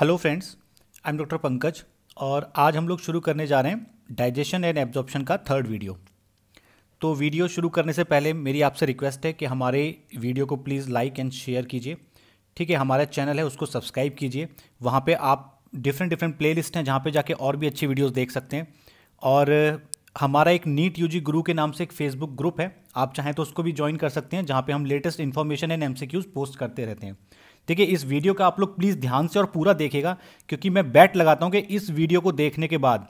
Hello friends I am doctor Pankaj और आज हम लोग शुरू करने जा रहे हैं डाइजेशन एंड एब्जॉर्प्शन का थर्ड वीडियो तो वीडियो शुरू करने से पहले मेरी आपसे रिक्वेस्ट है कि हमारे वीडियो को प्लीज़ लाइक एंड शेयर कीजिए ठीक है हमारा चैनल है उसको सब्सक्राइब कीजिए वहाँ पे आप डिफरेंट डिफरेंट प्ले हैं जहाँ पे जाके और भी अच्छी वीडियोज़ देख सकते हैं और हमारा एक नीट जी गुरु के नाम से एक फेसबुक ग्रुप है आप चाहें तो उसको भी ज्वाइन कर सकते हैं जहाँ पे हम लेटेस्ट इन्फॉर्मेशन एंड एम पोस्ट करते रहते हैं ठीक है इस वीडियो का आप लोग प्लीज़ ध्यान से और पूरा देखेगा क्योंकि मैं बैट लगाता हूं कि इस वीडियो को देखने के बाद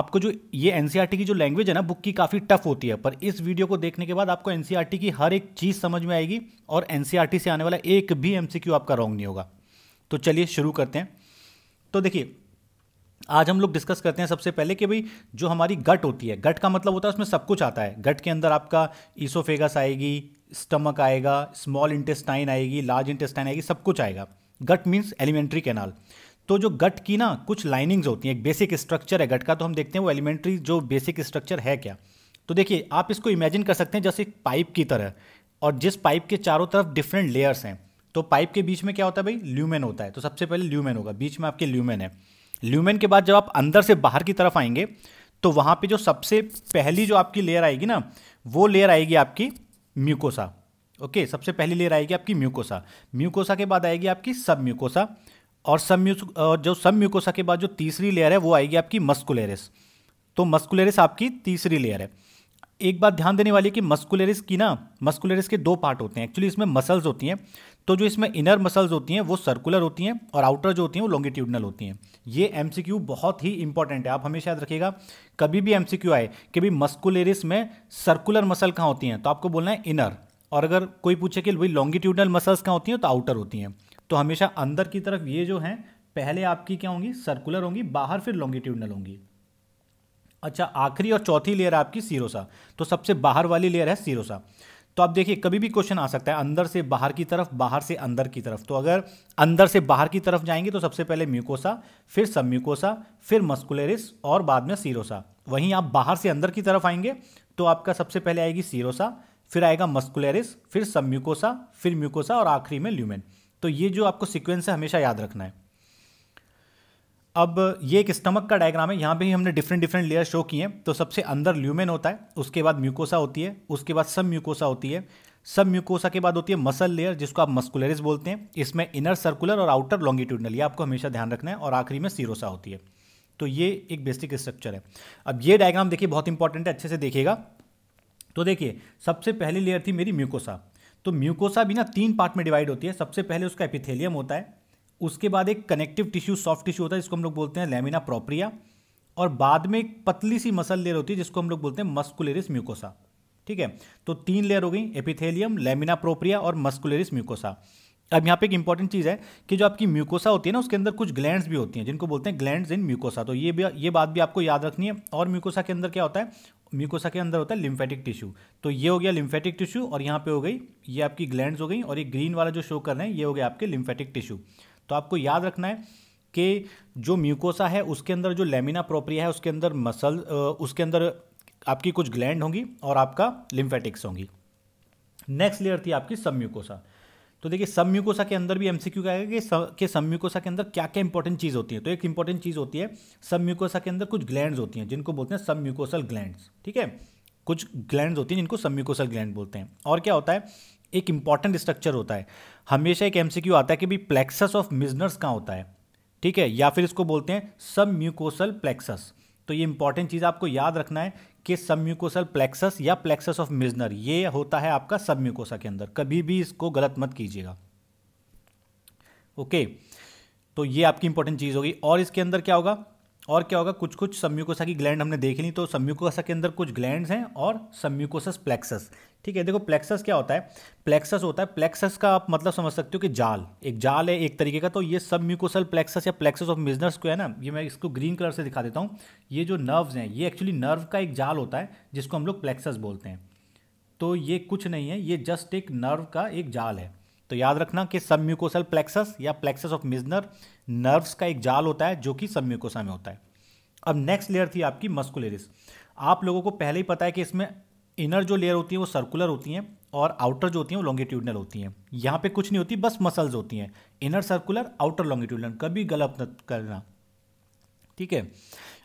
आपको जो ये एनसीईआरटी e की जो लैंग्वेज है ना बुक की काफ़ी टफ होती है पर इस वीडियो को देखने के बाद आपको एनसीईआरटी e की हर एक चीज़ समझ में आएगी और एनसीईआरटी e से आने वाला एक भी एम आपका रॉन्ग नहीं होगा तो चलिए शुरू करते हैं तो देखिए आज हम लोग डिस्कस करते हैं सबसे पहले कि भाई जो हमारी गट होती है गट का मतलब होता है उसमें सब कुछ आता है गट के अंदर आपका ईसोफेगस आएगी स्टमक आएगा स्मॉल इंटेस्टाइन आएगी लार्ज इंटेस्टाइन आएगी सब कुछ आएगा गट मीन्स एलिमेंट्री कैनाल तो जो गट की ना कुछ लाइनिंग्स होती हैं एक बेसिक स्ट्रक्चर है गट का तो हम देखते हैं वो एलिमेंट्री जो बेसिक स्ट्रक्चर है क्या तो देखिए आप इसको इमेजिन कर सकते हैं जैसे एक पाइप की तरह और जिस पाइप के चारों तरफ डिफरेंट लेयर्स हैं तो पाइप के बीच में क्या होता है भाई ल्यूमेन होता है तो सबसे पहले ल्यूमेन होगा बीच में आपके ल्यूमेन है ल्यूमेन के बाद जब आप अंदर से बाहर की तरफ आएंगे तो वहाँ पे जो सबसे पहली जो आपकी लेयर आएगी ना वो लेयर आएगी आपकी म्यूकोसा ओके सबसे पहली लेयर आएगी आपकी म्यूकोसा म्यूकोसा के बाद आएगी आपकी सब म्यूकोसा और सब म्यू जो सब म्यूकोसा के बाद जो तीसरी लेयर है वो आएगी आपकी मस्कुलेरिस तो मस्कुलेरिस आपकी तीसरी लेयर है एक बात ध्यान देने वाली है कि मस्कुलरिस की ना मस्कुलरिस के दो पार्ट होते हैं एक्चुअली इसमें मसल्स होती हैं तो जो इसमें इनर मसल्स होती हैं वो सर्कुलर होती हैं और आउटर जो होती हैं वो लॉन्गिट्यूडनल होती हैं ये एम बहुत ही इंपॉर्टेंट है आप हमेशा याद रखिएगा कभी भी एम आए कि भाई मस्कुलरिस में सर्कुलर मसल कहाँ होती हैं तो आपको बोलना है इनर और अगर कोई पूछे कि भाई लॉन्गिट्यूडनल मसल्स कहाँ होती हैं तो आउटर होती हैं तो हमेशा अंदर की तरफ ये जो हैं पहले आपकी क्या होंगी सर्कुलर होंगी बाहर फिर लॉन्गिट्यूडनल होंगी अच्छा आखिरी और चौथी लेयर आपकी सीरोसा तो सबसे बाहर वाली लेयर है सीरोसा तो आप देखिए कभी भी क्वेश्चन आ सकता है अंदर से बाहर की तरफ बाहर से अंदर की तरफ तो अगर अंदर से बाहर की तरफ जाएंगे तो सबसे पहले म्यूकोसा फिर सब म्यूकोसा फिर मस्कुलरिस और बाद में सीरोसा वहीं आप बाहर से अंदर की तरफ आएंगे तो आपका सबसे पहले आएगी सीरोसा फिर आएगा मस्कुलरिस फिर सब म्यूकोसा फिर म्यूकोसा और आखिरी में ल्यूमेन तो ये जो आपको सिक्वेंस है हमेशा याद रखना है अब ये एक स्टमक का डायग्राम है यहाँ पे ही हमने डिफरेंट डिफरेंट लेयर शो किए हैं तो सबसे अंदर ल्यूमेन होता है उसके बाद म्यूकोसा होती है उसके बाद सब म्यूकोसा होती है सब म्यूकोसा के बाद होती है मसल लेयर जिसको आप मस्कुलरिस बोलते हैं इसमें इनर सर्कुलर और आउटर लॉन्गिट्यूडनल ये आपको हमेशा ध्यान रखना है और आखिरी में सीरोसा होती है तो ये एक बेसिक स्ट्रक्चर है अब ये डायग्राम देखिए बहुत इंपॉर्टेंट है अच्छे से देखिएगा तो देखिए सबसे पहली लेयर थी मेरी म्यूकोसा तो म्यूकोसा भी ना तीन पार्ट में डिवाइड होती है सबसे पहले उसका एपिथेलियम होता है उसके बाद एक कनेक्टिव टिश्यू सॉफ्ट टिश्यू होता है जिसको हम लोग बोलते हैं लेमिना प्रोप्रिया और बाद में एक पतली सी मसल लेयर होती है जिसको हम लोग बोलते हैं मस्कुलेरिस म्यूकोसा ठीक है तो तीन लेयर हो गई एपिथेलियम लेमिना प्रोप्रिया और मस्कुलेरिस म्यूकोसा अब यहाँ पे एक इंपॉर्टेंट चीज़ है कि जो आपकी म्यूकोसा होती है ना उसके अंदर कुछ ग्लैंड्स भी होती हैं जिनको बोलते हैं ग्लैंड्स इन म्यूकोसा तो ये भी ये बात भी आपको याद रखनी है और म्यूकोसा के अंदर क्या होता है म्यूकोसा के अंदर होता है लिम्फेटिक टिश्यू तो ये हो गया लिम्फेटिक टिश्यू और यहाँ पे हो गई ये आपकी ग्लैंड हो गई और ये ग्रीन वाला जो शो कर रहे हैं ये हो गया आपके लिम्फेटिक टिश्यू तो आपको याद रखना है कि जो म्यूकोसा है उसके अंदर जो लेमिना प्रोप्रिया है उसके अंदर मसल उसके अंदर आपकी कुछ ग्लैंड होंगी और आपका लिम्फेटिक्स होंगी नेक्स्ट लेयर थी आपकी सब म्यूकोसा तो देखिए सब म्यूकोसा के अंदर भी एमसीक्यू का आएगा कि सब के म्यूकोसा के अंदर क्या क्या इंपॉर्टेंट चीज़ होती है तो एक इंपॉर्टेंट चीज़ होती है सब म्यूकोसा के अंदर कुछ ग्लैंड होती हैं जिनको बोलते हैं सब म्यूकोसल ग्लैंड ठीक है कुछ ग्लैंड होती हैं जिनको सब म्यूकोसल ग्लैंड बोलते हैं और क्या होता है एक इंपॉर्टेंट स्ट्रक्चर होता है हमेशा एक एमसीक्यू आता है कि भाई प्लेक्सस ऑफ मिजनर्स कहाँ होता है ठीक है या फिर इसको बोलते हैं सब म्यूकोसल प्लेक्सस तो ये इंपॉर्टेंट चीज़ आपको याद रखना है कि सब म्यूकोसल प्लेक्सस या प्लेक्सस ऑफ मिजनर ये होता है आपका सब म्यूकोसा के अंदर कभी भी इसको गलत मत कीजिएगा ओके तो ये आपकी इंपॉर्टेंट चीज़ होगी और इसके अंदर क्या होगा और क्या होगा कुछ कुछ सम्यूकोसा की ग्लैंड हमने देख ली तो सम्यूकोसा के अंदर कुछ ग्लैंड्स हैं और सम्यूकोसस प्लेक्सस ठीक है देखो प्लेक्सस क्या होता है प्लेक्सस होता है प्लेक्सस का आप मतलब समझ सकते हो कि जाल एक जाल है एक तरीके का तो ये सब म्यूकोसल प्लेक्सस या प्लेक्सस ऑफ मिजनर्स को है ना ये मैं इसको ग्रीन कलर से दिखा देता हूँ ये जो नर्व्स हैं ये एक्चुअली नर्व का एक जाल होता है जिसको हम लोग प्लेक्सस बोलते हैं तो ये कुछ नहीं है ये जस्ट एक नर्व का एक जाल है तो याद रखना कि सब म्यूकोसल प्लेक्सस या प्लेक्सस ऑफ मिजनर नर्व्स का एक जाल होता है जो कि सब म्यूकोसा में होता है अब नेक्स्ट लेयर थी आपकी मस्कुलरिस आप लोगों को पहले ही पता है कि इसमें इनर जो लेयर होती है वो सर्कुलर होती हैं और आउटर जो होती हैं वो लॉन्गिट्यूडनल होती हैं यहाँ पे कुछ नहीं होती बस मसल्स होती हैं इनर सर्कुलर आउटर लॉन्गिट्यूडनल कभी गलत न करना ठीक है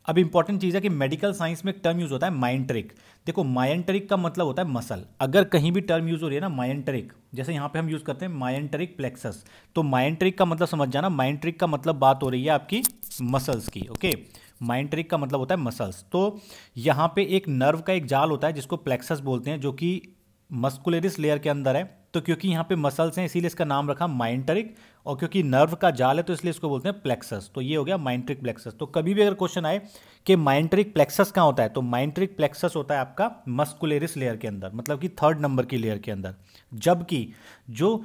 अब इंपॉर्टेंट चीज़ है कि मेडिकल साइंस में एक टर्म यूज़ होता है माइंट्रिक देखो माइंट्रिक का मतलब होता है मसल अगर कहीं भी टर्म यूज़ हो रही है ना माइंट्रिक जैसे यहाँ पे हम यूज़ करते हैं माइंट्रिक प्लेक्सस तो माइंट्रिक का मतलब समझ जाना माइंट्रिक का मतलब बात हो रही है आपकी मसल्स की ओके okay? माइंड ट्रिक का मतलब होता है मसल्स तो यहाँ पे एक नर्व का एक जाल होता है जिसको प्लेक्सस बोलते हैं जो कि मस्कुलरिस लेयर के अंदर है तो क्योंकि यहाँ पे मसल्स हैं इसीलिए इसका नाम रखा माइंटरिक और क्योंकि नर्व का जाल है तो इसलिए इसको बोलते हैं प्लेक्सस तो ये हो गया माइंट्रिक प्लेक्सस तो कभी भी अगर क्वेश्चन आए कि माइंट्रिक प्लेक्सस कहाँ होता है तो माइंट्रिक प्लेक्सस होता है आपका मस्कुलेरिस लेयर के अंदर मतलब कि थर्ड नंबर की लेयर के अंदर जबकि जो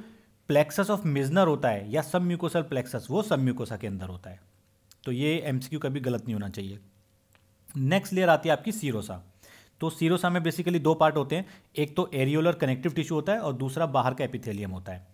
प्लेक्सस ऑफ मिजनर होता है या सब म्यूकोसल प्लेक्सस वो सब म्यूकोसा के अंदर होता है तो ये एम कभी गलत नहीं होना चाहिए नेक्स्ट लेयर आती है आपकी सीरोसा तो सीरोसा में बेसिकली दो पार्ट होते हैं एक तो एरियोलर कनेक्टिव टिश्यू होता है और दूसरा बाहर का एपिथेलियम होता है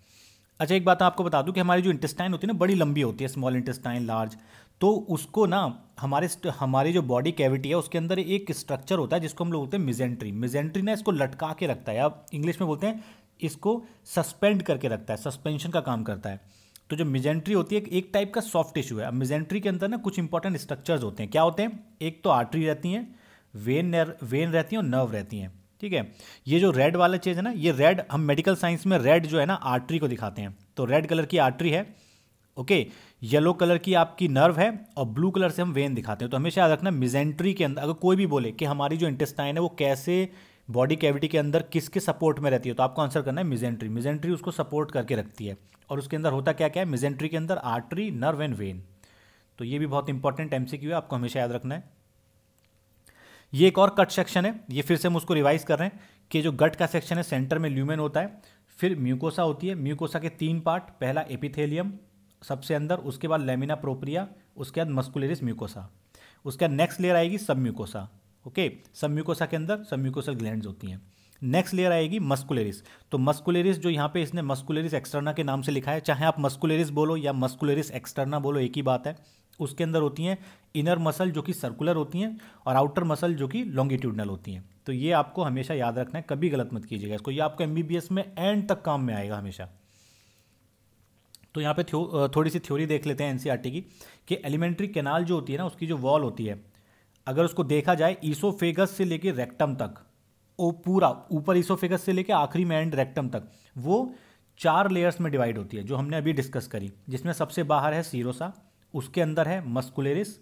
अच्छा एक बात आपको बता दूं कि हमारी जो इंटेस्टाइन होती है ना बड़ी लंबी होती है स्मॉल इंटेस्टाइन लार्ज तो उसको ना हमारे हमारी जो बॉडी कैविटी है उसके अंदर एक स्ट्रक्चर होता है जिसको हम लोग बोलते हैं मिजेंट्री मिजेंट्री ना इसको लटका के रखता है अब इंग्लिश में बोलते हैं इसको सस्पेंड करके रखता है सस्पेंशन का काम करता है तो जो मिजेंट्री होती है एक टाइप का सॉफ्ट टिश्यू है अब मिजेंट्री के अंदर ना कुछ इंपॉर्टेंट स्ट्रक्चर्स होते हैं क्या होते हैं एक तो आर्टरी रहती हैं वेन वेन रहती हैं और नर्व रहती हैं ठीक है ये जो रेड वाला चीज़ है ना ये रेड हम मेडिकल साइंस में रेड जो है ना आर्टरी को दिखाते हैं तो रेड कलर की आर्टरी है ओके येलो कलर की आपकी नर्व है और ब्लू कलर से हम वेन दिखाते हैं तो हमेशा याद रखना मिजेंट्री के अंदर अगर कोई भी बोले कि हमारी जो इंटेस्टाइन है वो कैसे बॉडी कैविटी के अंदर किसके सपोर्ट में रहती है तो आपको आंसर करना है मिजेंट्री मिजेंट्री उसको सपोर्ट करके रखती है और उसके अंदर होता क्या क्या है मिजेंट्री के अंदर आर्टरी नर्व एंड वेन तो ये भी बहुत इंपॉर्टेंट एमसीक्यू है आपको हमेशा याद रखना है ये एक और कट सेक्शन है ये फिर से हम उसको रिवाइज कर रहे हैं कि जो गट का सेक्शन है सेंटर में ल्यूमेन होता है फिर म्यूकोसा होती है म्यूकोसा के तीन पार्ट पहला एपिथेलियम सबसे अंदर उसके बाद लेमिना प्रोप्रिया उसके बाद मस्कुलरिस म्यूकोसा उसके बाद नेक्स्ट लेयर आएगी सब म्यूकोसा ओके सम्यूकोसा के अंदर सम्यूकोसल ग्लैंड होती हैं नेक्स्ट लेयर आएगी मस्कुलेरिस तो मस्कुलेरिस जो यहाँ पे इसने मस्कुलेरिस एक्सटर्ना के नाम से लिखा है चाहे आप मस्कुलेरिस बोलो या मस्कुलेरिस एक्सटर्ना बोलो एक ही बात है उसके अंदर होती हैं इनर मसल जो कि सर्कुलर होती हैं और आउटर मसल जो कि लॉन्गिट्यूडनल होती हैं तो ये आपको हमेशा याद रखना है कभी गलत मत कीजिएगा इसको ये आपको एम में एंड तक काम में आएगा हमेशा तो यहाँ पे थो, थोड़ी सी थ्योरी देख लेते हैं एनसीईआरटी e की कि एलिमेंट्री कैनाल जो होती है ना उसकी जो वॉल होती है अगर उसको देखा जाए ईसोफेगस से लेके रेक्टम तक वो पूरा ऊपर ईसोफेगस से लेके आखिरी में एंड रेक्टम तक वो चार लेयर्स में डिवाइड होती है जो हमने अभी डिस्कस करी जिसमें सबसे बाहर है सीरोसा उसके अंदर है मस्कुलेरिस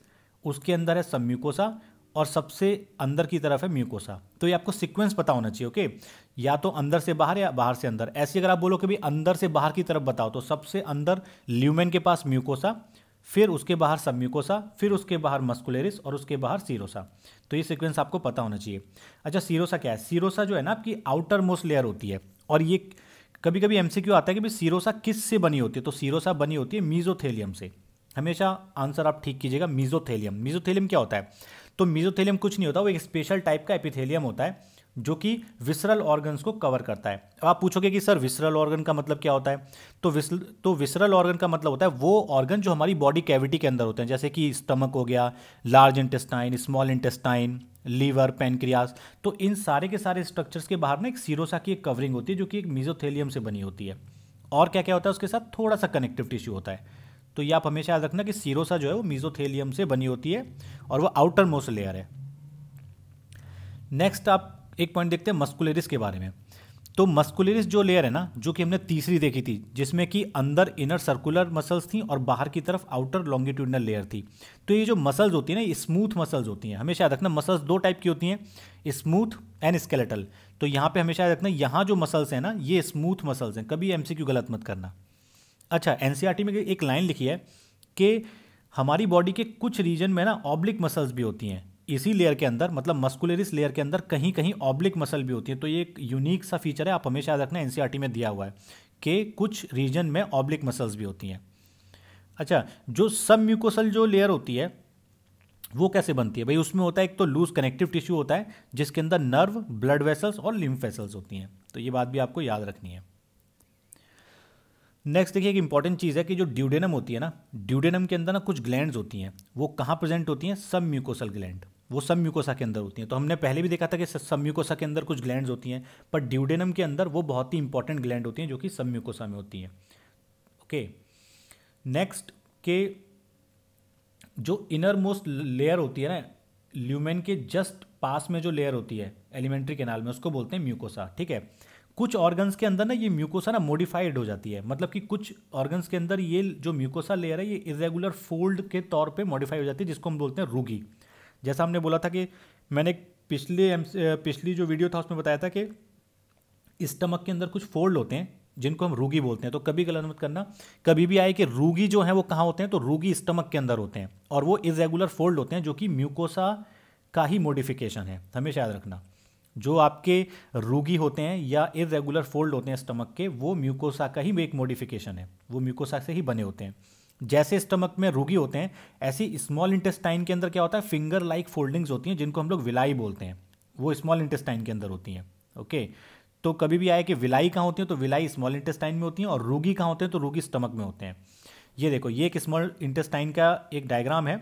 उसके अंदर है सम्यूकोसा और सबसे अंदर की तरफ है म्यूकोसा तो ये आपको सीक्वेंस पता होना चाहिए ओके या तो अंदर से बाहर या बाहर से अंदर ऐसे अगर आप बोलो कि भाई अंदर से बाहर की तरफ बताओ तो सबसे अंदर ल्यूमेन के पास म्यूकोसा फिर उसके बाहर सम्यूकोसा फिर उसके बाहर मस्कुलेरिस और उसके बाहर सीरोसा तो ये सीक्वेंस आपको पता होना चाहिए अच्छा सीरोसा क्या है सीरोसा जो है ना आपकी आउटर मोस्ट लेयर होती है और ये कभी कभी एमसीक्यू आता है कि भाई सीरोसा किस से बनी होती है तो सीरोसा बनी होती है मीजोथेलियम से हमेशा आंसर आप ठीक कीजिएगा मीजोथेलियम मीजोथेलियम क्या होता है तो मीजोथेलियम कुछ नहीं होता वो एक स्पेशल टाइप का एपिथेलियम होता है जो कि विसरल ऑर्गन्स को कवर करता है अब आप पूछोगे कि सर विसरल ऑर्गन का मतलब क्या होता है तो विसल तो विसरल ऑर्गन का मतलब होता है वो ऑर्गन जो हमारी बॉडी कैविटी के अंदर होते हैं जैसे कि स्टमक हो गया large intestine small intestine liver pancreas तो इन सारे के सारे स्ट्रक्चर्स के बाहर ना एक सीरोसा की एक कवरिंग होती है जो कि एक मीजोथेलियम से बनी होती है और क्या क्या होता है उसके साथ थोड़ा सा कनेक्टिव टिश्यू होता है तो ये आप हमेशा याद रखना कि सीरोसा जो है वो मीजोथेलियम से बनी होती है और वो आउटर मोस्ट लेयर है नेक्स्ट आप एक पॉइंट देखते हैं मस्कुलरिस के बारे में तो मस्कुलरिस जो लेयर है ना जो कि हमने तीसरी देखी थी जिसमें कि अंदर इनर सर्कुलर मसल्स थी और बाहर की तरफ आउटर लॉन्गिट्यूडनल लेयर थी तो ये जो मसल्स होती है ना स्मूथ मसल्स होती हैं हमेशा याद रखना मसल्स दो टाइप की होती हैं स्मूथ एंड स्केलेटल तो यहाँ पे हमेशा याद रखना यहाँ जो मसल्स हैं ना ये स्मूथ मसल्स हैं कभी एम गलत मत करना अच्छा एन e में एक लाइन लिखी है कि हमारी बॉडी के कुछ रीजन में ना ऑब्लिक मसल्स भी होती हैं इसी लेयर के अंदर मतलब मस्कुलरिस लेयर के अंदर कहीं कहीं ऑब्लिक मसल भी होती है तो ये एक यूनिक सा फीचर है आप हमेशा याद रखना एनसीईआरटी में दिया हुआ है कि कुछ रीजन में ऑब्लिक मसल्स भी होती हैं अच्छा जो सब म्यूकोसल जो लेयर होती है वो कैसे बनती है भाई उसमें होता है एक तो लूज कनेक्टिव टिश्यू होता है जिसके अंदर नर्व ब्लड वेसल्स और लिम्फ वेसल्स होती हैं तो ये बात भी आपको याद रखनी है नेक्स्ट देखिए एक इंपॉर्टेंट चीज़ है कि जो ड्यूडेनम होती है ना ड्यूडेनम के अंदर ना कुछ ग्लैंड होती हैं वो कहाँ प्रेजेंट होती हैं सब म्यूकोसल ग्लैंड वो सब म्यूकोसा के अंदर होती हैं तो हमने पहले भी देखा था कि म्यूकोसा के अंदर कुछ ग्लैंड होती हैं पर ड्यूडेनम के अंदर वो बहुत ही इंपॉर्टेंट ग्लैंड होती हैं जो कि म्यूकोसा में होती हैं ओके नेक्स्ट के जो इनर मोस्ट लेयर होती है ना ल्यूमेन के जस्ट पास में जो लेयर होती है एलिमेंट्री केनाल में उसको बोलते हैं म्यूकोसा ठीक है कुछ ऑर्गन्स के अंदर ना ये म्यूकोसा ना मॉडिफाइड हो जाती है मतलब कि कुछ ऑर्गन्स के अंदर ये जो म्यूकोसा लेयर है ये इरेगुलर फोल्ड के तौर पे मॉडिफाई हो जाती है जिसको हम बोलते हैं रूगी जैसा हमने बोला था कि मैंने पिछले पिछली जो वीडियो था उसमें बताया था कि स्टमक के अंदर कुछ फोल्ड होते हैं जिनको हम रूगी बोलते हैं तो कभी गलत मत करना कभी भी आए कि रूगी जो है वो कहाँ होते हैं तो रूगी स्टमक के अंदर होते हैं और वो इरेगुलर फोल्ड होते हैं जो कि म्यूकोसा का ही मोडिफिकेशन है हमेशा याद रखना जो आपके रूगी होते हैं या इरेगुलर फोल्ड होते हैं स्टमक के वो म्यूकोसा का ही एक मोडिफिकेशन है वो म्यूकोसा से ही बने होते हैं जैसे स्टमक में रोगी होते हैं ऐसी स्मॉल इंटेस्टाइन के अंदर क्या होता है फिंगर लाइक फोल्डिंग्स होती हैं जिनको हम लोग विलाई बोलते हैं वो स्मॉल इंटेस्टाइन के अंदर होती हैं ओके तो कभी भी आए कि विलाई कहाँ होती है तो विलाई स्मॉल इंटेस्टाइन में होती हैं और रोगी कहाँ होते हैं तो रोगी स्टमक में होते हैं ये देखो ये एक स्मॉल इंटेस्टाइन का एक डायग्राम है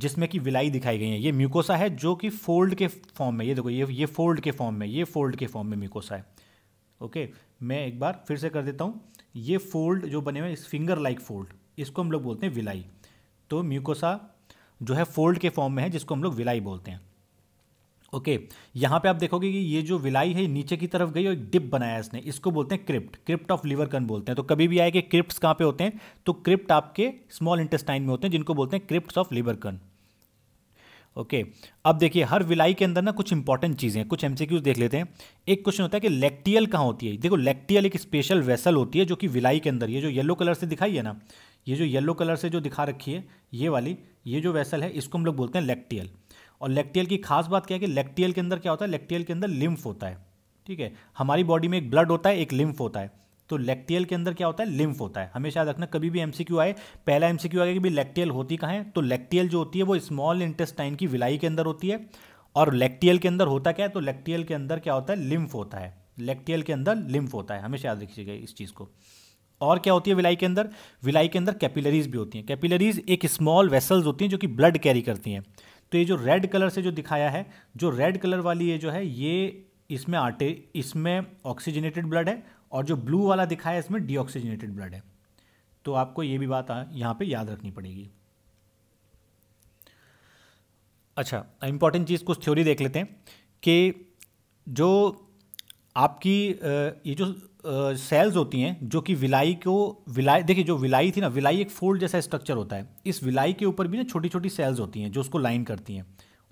जिसमें कि विलाई दिखाई गई है ये म्यूकोसा है जो कि फोल्ड के फॉर्म में ये देखो ये ये फोल्ड के फॉर्म में ये फोल्ड के फॉर्म में म्यूकोसा है ओके मैं एक बार फिर से कर देता हूँ ये फोल्ड जो बने हुए इस फिंगर लाइक फोल्ड इसको हम लोग बोलते हैं विलाई तो म्यूकोसा जो है फोल्ड के फॉर्म में है जिसको हम लोग विलाई बोलते हैं ओके okay, यहाँ पे आप देखोगे कि ये जो विलाई है नीचे की तरफ गई और एक डिप बनाया इसने इसको बोलते हैं क्रिप्ट क्रिप्ट ऑफ लिवर कन बोलते हैं तो कभी भी आए कि क्रिप्ट कहाँ पे होते हैं तो क्रिप्ट आपके स्मॉल इंटेस्टाइन में होते हैं जिनको बोलते हैं क्रिप्ट ऑफ लिवर कन ओके अब देखिए हर विलाई के अंदर ना कुछ इंपॉर्टेंट चीज़ें कुछ एम देख लेते हैं एक क्वेश्चन होता है कि लेक्टियल कहाँ होती है देखो लेक्टियल एक स्पेशल वेसल होती है जो कि विलाई के अंदर ये जो येलो कलर से दिखाई है ना ये जो येलो कलर से जो दिखा रखी है ये वाली ये जो वैसल है इसको हम लोग बोलते हैं लेक्टियल और लेक्टियल की खास बात क्या है कि लेक्टियल के अंदर क्या होता है लेक्टियल के अंदर लिम्फ होता है ठीक है हमारी बॉडी में एक ब्लड होता है एक लिम्फ होता है तो लेक्टियल के अंदर क्या होता है लिम्फ होता है हमेशा याद रखना कभी भी एमसीक्यू आए पहला एमसीक्यू आएगा कि लेक्टियल होती कहाँ है तो लेक्टियल जो होती है वो स्मॉल इंटेस्टाइन की विलाई के अंदर होती है और लेक्टियल के अंदर होता क्या है तो लेक्टियल के अंदर क्या होता है लिम्फ होता है लेक्टियल के अंदर लिम्फ होता है हमेशा याद रखिएगा इस चीज़ को और क्या होती है विलाई के अंदर विलाई के अंदर कैपिलरीज भी होती हैं कैपिलरीज एक स्मॉल वेसल्स होती हैं जो कि ब्लड कैरी करती हैं तो ये जो रेड कलर से जो दिखाया है जो रेड कलर वाली ये जो है ये इसमें आटे इसमें ऑक्सीजनेटेड ब्लड है और जो ब्लू वाला दिखाया है इसमें डीऑक्सीजनेटेड ब्लड है तो आपको ये भी बात यहाँ पर याद रखनी पड़ेगी अच्छा इंपॉर्टेंट चीज़ कुछ थ्योरी देख लेते हैं कि जो आपकी ये जो सेल्स होती हैं जो कि विलाई को विलाई देखिए जो विलाई थी ना विलाई एक फोल्ड जैसा स्ट्रक्चर होता है इस विलाई के ऊपर भी ना छोटी छोटी सेल्स होती हैं जो उसको लाइन करती हैं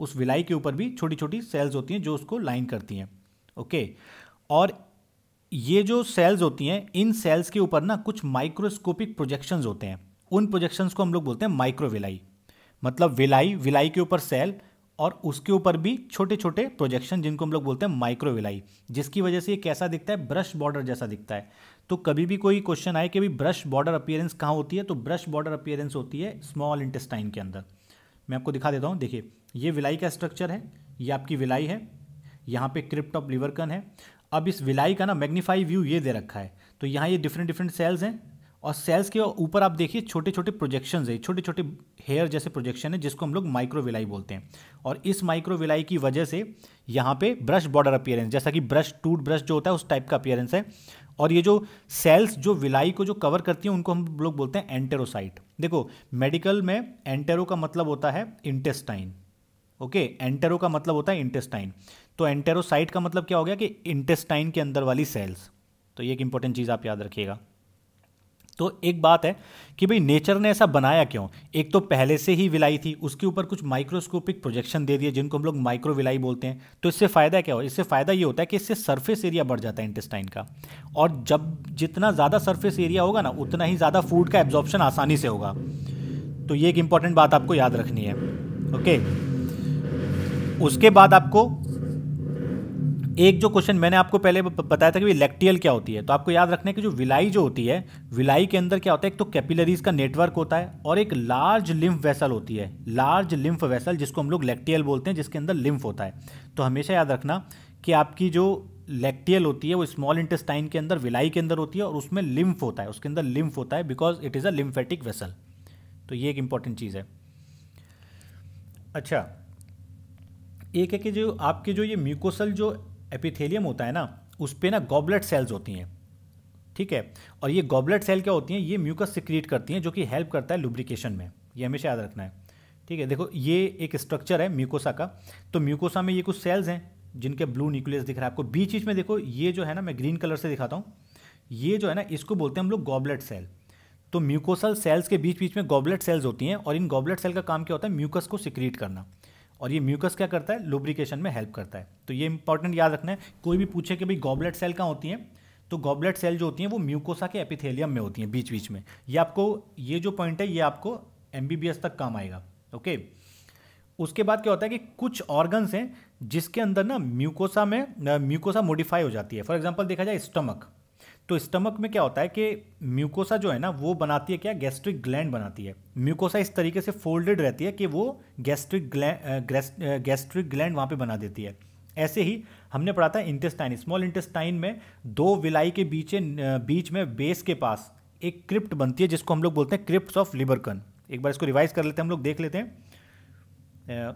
उस विलाई के ऊपर भी छोटी छोटी सेल्स होती हैं जो उसको लाइन करती हैं ओके और ये जो सेल्स होती हैं इन सेल्स के ऊपर ना कुछ माइक्रोस्कोपिक प्रोजेक्शंस होते हैं उन प्रोजेक्शंस को हम लोग बोलते हैं माइक्रोविलाई मतलब विलाई विलाई के ऊपर सेल और उसके ऊपर भी छोटे छोटे प्रोजेक्शन जिनको हम लोग बोलते हैं माइक्रोविलाई जिसकी वजह से ये कैसा दिखता है ब्रश बॉर्डर जैसा दिखता है तो कभी भी कोई क्वेश्चन आए कि भी ब्रश बॉर्डर अपियरेंस कहाँ होती है तो ब्रश बॉर्डर अपियरेंस होती है स्मॉल इंटेस्टाइन के अंदर मैं आपको दिखा देता हूँ देखिए ये विलाई का स्ट्रक्चर है ये आपकी विलाई है यहाँ पे क्रिप्ट ऑफ लिवरकन है अब इस विलाई का ना मैग्नीफाई व्यू ये दे रखा है तो यहाँ ये डिफरेंट डिफरेंट सेल्स हैं और सेल्स के ऊपर आप देखिए छोटे छोटे प्रोजेक्शन है छोटे छोटे हेयर जैसे प्रोजेक्शन है जिसको हम लोग माइक्रोविलाई बोलते हैं और इस माइक्रोविलाई की वजह से यहाँ पे ब्रश बॉर्डर अपियरेंस जैसा कि ब्रश टूट ब्रश जो होता है उस टाइप का अपियरेंस है और ये जो सेल्स जो विलाई को जो कवर करती हैं उनको हम लोग बोलते हैं एंटेरोसाइट देखो मेडिकल में एंटेरो का मतलब होता है इंटेस्टाइन ओके एंटेरो का मतलब होता है इंटेस्टाइन तो एंटेरोसाइट का मतलब क्या हो गया कि इंटेस्टाइन के अंदर वाली सेल्स तो ये एक इंपॉर्टेंट चीज़ आप याद रखिएगा तो एक बात है कि भाई नेचर ने ऐसा बनाया क्यों एक तो पहले से ही विलाई थी उसके ऊपर कुछ माइक्रोस्कोपिक प्रोजेक्शन दे दिए जिनको हम लोग माइक्रो विलाई बोलते हैं तो इससे फ़ायदा क्या हो इससे फ़ायदा ये होता है कि इससे सरफेस एरिया बढ़ जाता है इंटेस्टाइन का और जब जितना ज़्यादा सरफेस एरिया होगा ना उतना ही ज़्यादा फूड का एब्जॉर्प्शन आसानी से होगा तो ये एक इंपॉर्टेंट बात आपको याद रखनी है ओके उसके बाद आपको एक जो क्वेश्चन मैंने आपको पहले बताया था कि इलेक्टियल क्या होती है तो आपको याद रखना है कि जो विलाई जो होती है विलाई के अंदर क्या होता है एक तो कैपिलरीज का नेटवर्क होता है और एक लार्ज लिम्फ वेसल होती है लार्ज लिम्फ वेसल जिसको हम लोग लेक्टियल बोलते हैं जिसके अंदर लिम्फ होता है तो हमेशा याद रखना कि आपकी जो लेक्टियल होती है वो स्मॉल इंटेस्टाइन के अंदर विलाई के अंदर होती है और उसमें लिम्फ होता है उसके अंदर लिम्फ होता है because it is a lymphatic vessel तो ये एक इंपॉर्टेंट चीज़ है अच्छा एक है कि जो आपके जो ये म्यूकोसल जो एपिथेलियम होता है ना उस पर ना गॉबलेट सेल्स होती हैं ठीक है और ये गॉबलेट सेल क्या होती हैं ये म्यूकस सिक्रिएट करती हैं जो कि हेल्प करता है लुब्रिकेशन में ये हमेशा याद रखना है ठीक है देखो ये एक स्ट्रक्चर है म्यूकोसा का तो म्यूकोसा में ये कुछ सेल्स हैं जिनके ब्लू न्यूक्लियस दिख रहा है आपको बीच बीच में देखो ये जो है ना मैं ग्रीन कलर से दिखाता हूँ ये जो है ना इसको बोलते हैं हम लोग गॉबलेट सेल तो म्यूकोसल सेल्स के बीच बीच में गॉबलेट सेल्स होती हैं और इन गॉबलेट सेल का काम क्या होता है म्यूकस को सिक्रीट करना और ये म्यूकस क्या करता है लुब्रिकेशन में हेल्प करता है तो ये इंपॉर्टेंट याद रखना है कोई भी पूछे कि भाई गॉबलेट सेल कहाँ होती हैं तो गॉबलेट सेल जो होती हैं वो म्यूकोसा के एपिथेलियम में होती हैं बीच बीच में ये आपको ये जो पॉइंट है ये आपको एम तक काम आएगा ओके उसके बाद क्या होता है कि कुछ ऑर्गन्स हैं जिसके अंदर ना म्यूकोसा में म्यूकोसा मोडिफाई हो जाती है फॉर एग्जाम्पल देखा जाए स्टमक तो स्टमक में क्या होता है कि म्यूकोसा जो है ना वो बनाती है क्या गैस्ट्रिक ग्लैंड बनाती है म्यूकोसा इस तरीके से फोल्डेड रहती है कि वो गैस्ट्रिक ग्लैंड गैस्ट्रिक ग्लैंड वहाँ पे बना देती है ऐसे ही हमने पढ़ा था इंटेस्टाइन स्मॉल इंटेस्टाइन में दो विलाई के बीच बीच में बेस के पास एक क्रिप्ट बनती है जिसको हम लोग बोलते हैं क्रिप्ट ऑफ लिबरकन एक बार इसको रिवाइज कर लेते हैं हम लोग देख लेते हैं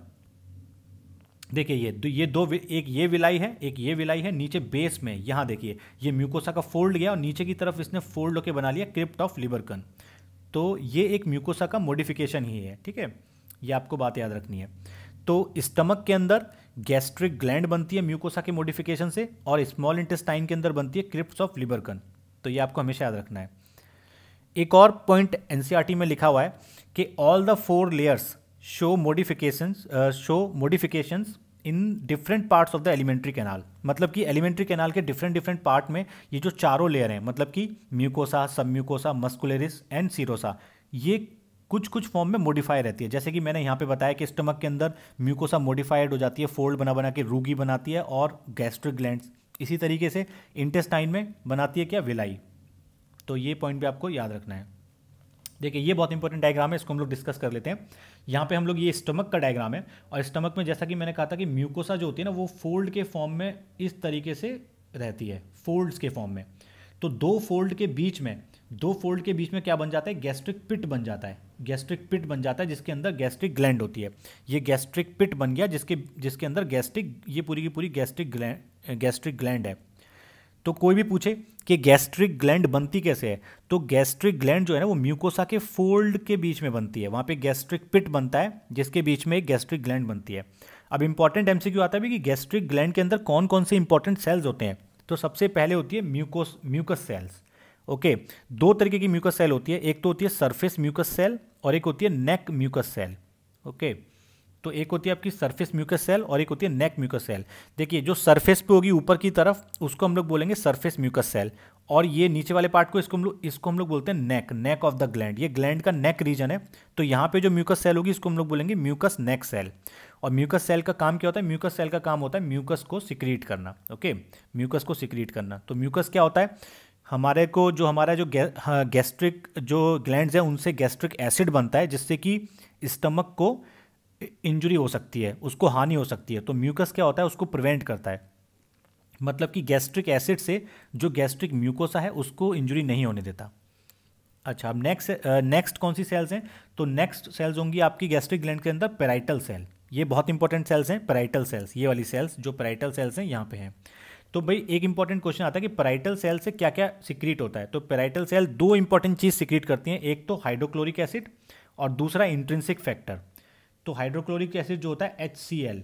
देखिए ये ये दो एक ये विलाई है एक ये विलाई है नीचे बेस में यहाँ देखिए ये म्यूकोसा का फोल्ड गया और नीचे की तरफ इसने फोल्ड होकर बना लिया क्रिप्ट ऑफ लिबरकन तो ये एक म्यूकोसा का मॉडिफिकेशन ही है ठीक है ये आपको बात याद रखनी है तो स्टमक के अंदर गैस्ट्रिक ग्लैंड बनती है म्यूकोसा के मॉडिफिकेशन से और स्मॉल इंटेस्टाइन के अंदर बनती है क्रिप्ट ऑफ लिबरकन तो ये आपको हमेशा याद रखना है एक और पॉइंट एन में लिखा हुआ है कि all the four layers show modification show modification in different parts of the alimentary canal मतलब कि एलिमेंट्री कैनाल के डिफरेंट डिफरेंट पार्ट में ये जो चारों लेयर हैं मतलब कि म्यूकोसा सब म्यूकोसा मस्कुलरिस एंड सीरोसा ये कुछ कुछ फॉर्म में मॉडिफाई रहती है जैसे कि मैंने यहाँ पे बताया कि स्टमक के अंदर म्यूकोसा मॉडिफाइड हो जाती है फोल्ड बना बना के रूगी बनाती है और गैस्ट्रिक ग्लैंड इसी तरीके से इंटेस्टाइन में बनाती है क्या विलाई तो ये पॉइंट भी आपको याद रखना है देखिए ये बहुत इंपॉर्टेंट डायग्राम है इसको हम लोग डिस्कस कर लेते हैं यहाँ पे हम लोग ये स्टमक का डायग्राम है और स्टमक में जैसा कि मैंने कहा था कि म्यूकोसा जो होती है ना वो फोल्ड के फॉर्म में इस तरीके से रहती है फोल्ड्स के फॉर्म में तो दो फोल्ड के बीच में दो फोल्ड के बीच में क्या बन जाता है गैस्ट्रिक पिट बन जाता है गैस्ट्रिक पिट बन जाता है जिसके अंदर गैस्ट्रिक ग्लैंड होती है ये गैस्ट्रिक पिट बन गया जिसके जिसके अंदर गैस्ट्रिक ये पूरी की पूरी गैस्ट्रिक ग्लैंड गैस्ट्रिक ग्लैंड है तो कोई भी पूछे कि गैस्ट्रिक ग्लैंड बनती कैसे है तो गैस्ट्रिक ग्लैंड जो है ना वो म्यूकोसा के फोल्ड के बीच में बनती है वहाँ पे गैस्ट्रिक पिट बनता है जिसके बीच में एक गैस्ट्रिक ग्लैंड बनती है अब इंपॉर्टेंट एमसीक्यू आता है भी कि गैस्ट्रिक ग्लैंड के अंदर कौन कौन से इंपॉर्टेंट सेल्स होते हैं तो सबसे पहले होती है म्यूकोस म्यूकस सेल्स ओके दो तरीके की म्यूकस सेल होती है एक तो होती है सरफेस म्यूकस सेल और एक होती है neck mucus cell okay okay. तो एक होती है आपकी सरफेस म्यूकस सेल और एक होती है नेक म्यूकस सेल देखिए जो सरफेस पे होगी ऊपर की तरफ उसको हम लोग बोलेंगे सरफेस म्यूकस सेल और ये नीचे वाले पार्ट को इसको हम लोग इसको हम लोग बोलते हैं neck neck of the gland ये ग्लैंड का नेक रीजन है तो यहाँ पे जो म्यूकस सेल होगी इसको हम लोग बोलेंगे म्यूकस नेक सेल और म्यूकस सेल का काम क्या होता है म्यूकस सेल का काम होता है म्यूकस को सिक्रीट करना ओके म्यूकस को सिक्रीट करना तो म्यूकस क्या होता है हमारे को जो हमारा जो गैस्ट्रिक हाँ, जो ग्लैंड है उनसे गैस्ट्रिक एसिड बनता है जिससे कि स्टमक को इंजरी हो सकती है उसको हानि हो सकती है तो म्यूकस क्या होता है उसको प्रिवेंट करता है मतलब कि गैस्ट्रिक एसिड से जो गैस्ट्रिक म्यूकोसा है उसको इंजरी नहीं होने देता अच्छा अब नेक्स्ट नेक्स्ट कौन सी सेल्स हैं तो नेक्स्ट सेल्स होंगी आपकी गैस्ट्रिक ग्लैंड के अंदर पेराइटल सेल ये बहुत इंपॉर्टेंट सेल्स हैं पेराइटल सेल्स ये वाली सेल्स जो पेराइटल सेल्स हैं यहाँ पे हैं तो भाई एक इंपॉर्टेंट क्वेश्चन आता है कि पेराइटल सेल से क्या क्या सिक्रीट होता है तो पेराइटल सेल दो इंपॉर्टेंट चीज़ सिक्रीट करती हैं एक तो हाइड्रोक्लोरिक एसिड और दूसरा इंट्रेंसिक फैक्टर तो हाइड्रोक्लोरिक एसिड जो होता है एच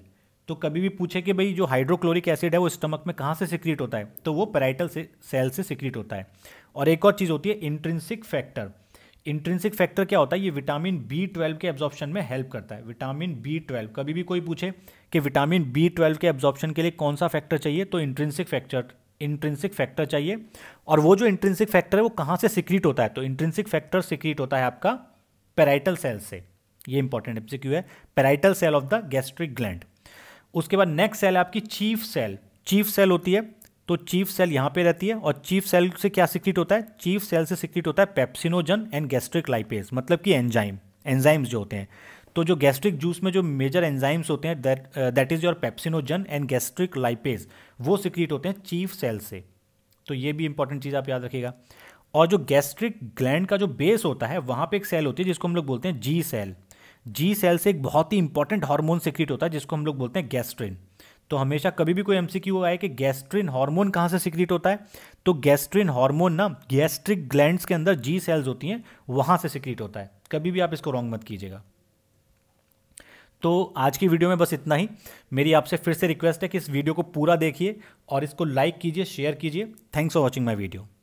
तो कभी भी पूछे कि भाई जो हाइड्रोक्लोरिक एसिड है वो स्टमक में कहाँ से सिक्रीट होता है तो वो पैराइटल से सेल से सिक्रीट होता है और एक और चीज़ होती है इंट्रेंसिक फैक्टर इंट्रेंसिक फैक्टर क्या होता है ये विटामिन बी ट्वेल्व के एब्जॉर्प्शन में हेल्प करता है विटामिन बी ट्वेल्व कभी भी कोई पूछे कि विटामिन बी ट्वेल्व के एब्जॉर्प्शन के लिए कौन सा फैक्टर चाहिए तो इंट्रेंसिक फैक्टर इंट्रेंसिक फैक्टर चाहिए और वो जो इंट्रेंसिक फैक्टर है वो कहाँ से सिक्रीट होता है तो इंट्रेंसिक फैक्टर सिक्रीट होता है आपका पेराइटल सेल से ये इंपॉर्टेंट एमसीक्यू है parietal cell of the gastric gland उसके बाद नेक्स्ट सेल है आपकी चीफ सेल चीफ सेल होती है तो चीफ सेल यहाँ पे रहती है और चीफ सेल से क्या सिक्रिट होता है चीफ सेल से सिक्रिट होता है पेप्सिनोजन एंड गैस्ट्रिक लाइपेज मतलब कि एंजाइम एंजाइम्स जो होते हैं तो जो गैस्ट्रिक जूस में जो मेजर एंजाइम्स होते हैं that is your pepsinogen and gastric lipase वो सिक्रिट होते हैं चीफ सेल से तो ये भी इंपॉर्टेंट चीज़ आप याद रखिएगा और जो गैस्ट्रिक ग्लैंड का जो बेस होता है वहाँ पे एक सेल होती है जिसको हम लोग बोलते हैं जी सेल जी सेल से एक बहुत ही इंपॉर्टेंट हार्मोन सिक्रिट होता है जिसको हम लोग बोलते हैं गैस्ट्रिन तो हमेशा कभी भी कोई एमसीक्यू आए कि गैस्ट्रिन हार्मोन कहाँ से सिक्रिट होता है तो गैस्ट्रिन हार्मोन ना गैस्ट्रिक ग्लैंड्स के अंदर जी सेल्स होती हैं वहाँ से सिक्रिट होता है कभी भी आप इसको रॉन्ग मत कीजिएगा तो आज की वीडियो में बस इतना ही मेरी आपसे फिर से रिक्वेस्ट है कि इस वीडियो को पूरा देखिए और इसको लाइक कीजिए शेयर कीजिए thanks for watching my video